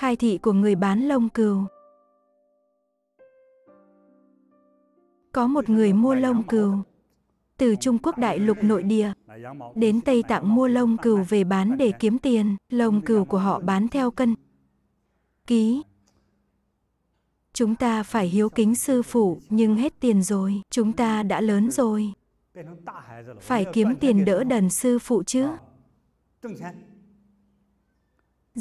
khai thị của người bán lông cừu. Có một người mua lông cừu từ Trung Quốc đại lục nội địa đến Tây Tạng mua lông cừu về bán để kiếm tiền, lông cừu của họ bán theo cân. Ký Chúng ta phải hiếu kính sư phụ, nhưng hết tiền rồi, chúng ta đã lớn rồi. Phải kiếm tiền đỡ đần sư phụ chứ.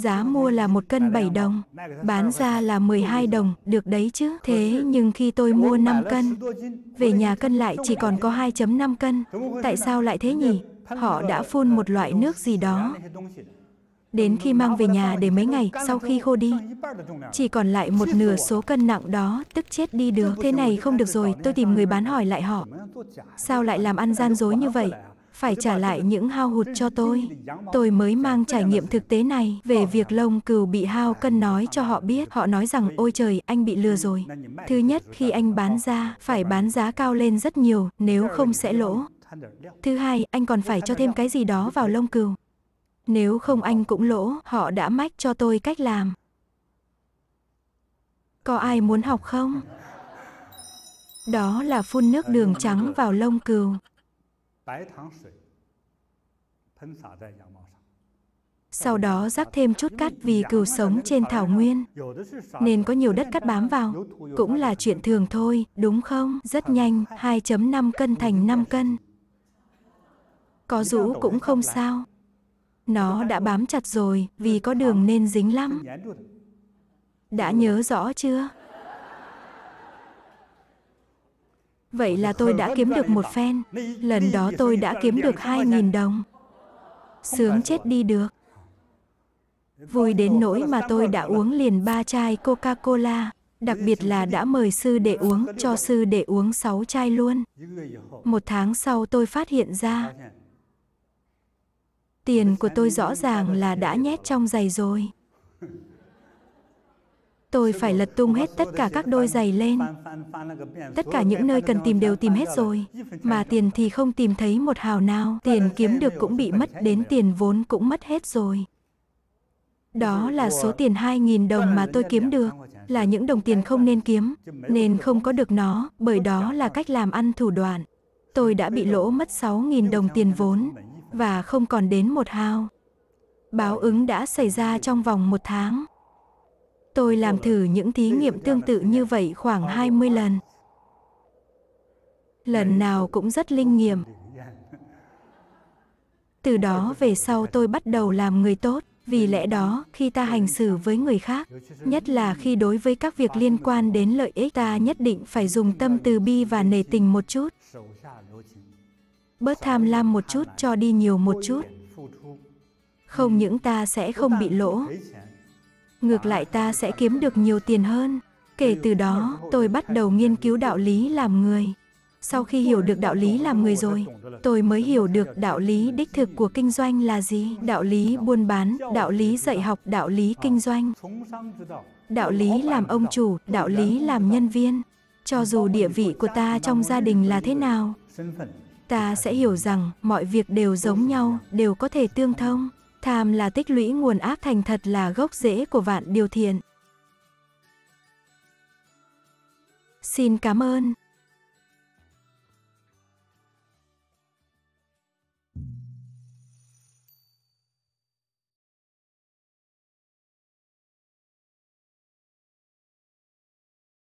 Giá mua là một cân 7 đồng, bán ra là 12 đồng, được đấy chứ. Thế nhưng khi tôi mua 5 cân, về nhà cân lại chỉ còn có 2.5 cân. Tại sao lại thế nhỉ? Họ đã phun một loại nước gì đó. Đến khi mang về nhà để mấy ngày sau khi khô đi, chỉ còn lại một nửa số cân nặng đó, tức chết đi được. Thế này không được rồi, tôi tìm người bán hỏi lại họ. Sao lại làm ăn gian dối như vậy? phải trả lại những hao hụt cho tôi. Tôi mới mang trải nghiệm thực tế này về việc lông cừu bị hao cân nói cho họ biết. Họ nói rằng ôi trời, anh bị lừa rồi. Thứ nhất, khi anh bán ra, phải bán giá cao lên rất nhiều, nếu không sẽ lỗ. Thứ hai, anh còn phải cho thêm cái gì đó vào lông cừu. Nếu không anh cũng lỗ, họ đã mách cho tôi cách làm. Có ai muốn học không? Đó là phun nước đường trắng vào lông cừu. 白糖水喷洒在羊毛上。Sau đó rắc thêm chút cát vì cừu sống trên thảo nguyên, nên có nhiều đất cát bám vào. Cũng là chuyện thường thôi, đúng không? Rất nhanh, 2.5 cân thành 5 cân. Có rũ cũng không sao. Nó đã bám chặt rồi, vì có đường nên dính lắm. Đã nhớ rõ chưa? Vậy là tôi đã kiếm được một phen. Lần đó tôi đã kiếm được 2.000 đồng. Sướng chết đi được. Vui đến nỗi mà tôi đã uống liền ba chai Coca-Cola. Đặc biệt là đã mời sư để uống, cho sư để uống 6 chai luôn. Một tháng sau tôi phát hiện ra, tiền của tôi rõ ràng là đã nhét trong giày rồi. Tôi phải lật tung hết tất cả các đôi giày lên. Tất cả những nơi cần tìm đều tìm hết rồi. Mà tiền thì không tìm thấy một hào nào. Tiền kiếm được cũng bị mất, đến tiền vốn cũng mất hết rồi. Đó là số tiền 2.000 đồng mà tôi kiếm được, là những đồng tiền không nên kiếm, nên không có được nó, bởi đó là cách làm ăn thủ đoạn. Tôi đã bị lỗ mất 6.000 đồng tiền vốn, và không còn đến một hào. Báo ứng đã xảy ra trong vòng một tháng. Tôi làm thử những thí nghiệm tương tự như vậy khoảng 20 lần. Lần nào cũng rất linh nghiệm. Từ đó về sau tôi bắt đầu làm người tốt, vì lẽ đó khi ta hành xử với người khác, nhất là khi đối với các việc liên quan đến lợi ích ta nhất định phải dùng tâm từ bi và nề tình một chút. Bớt tham lam một chút cho đi nhiều một chút. Không những ta sẽ không bị lỗ, ngược lại ta sẽ kiếm được nhiều tiền hơn. Kể từ đó, tôi bắt đầu nghiên cứu đạo lý làm người. Sau khi hiểu được đạo lý làm người rồi, tôi mới hiểu được đạo lý đích thực của kinh doanh là gì, đạo lý buôn bán, đạo lý dạy học, đạo lý kinh doanh, đạo lý làm ông chủ, đạo lý làm nhân viên. Cho dù địa vị của ta trong gia đình là thế nào, ta sẽ hiểu rằng mọi việc đều giống nhau, đều có thể tương thông. Tham là tích lũy nguồn ác thành thật là gốc rễ của vạn điều thiện. Xin cảm ơn.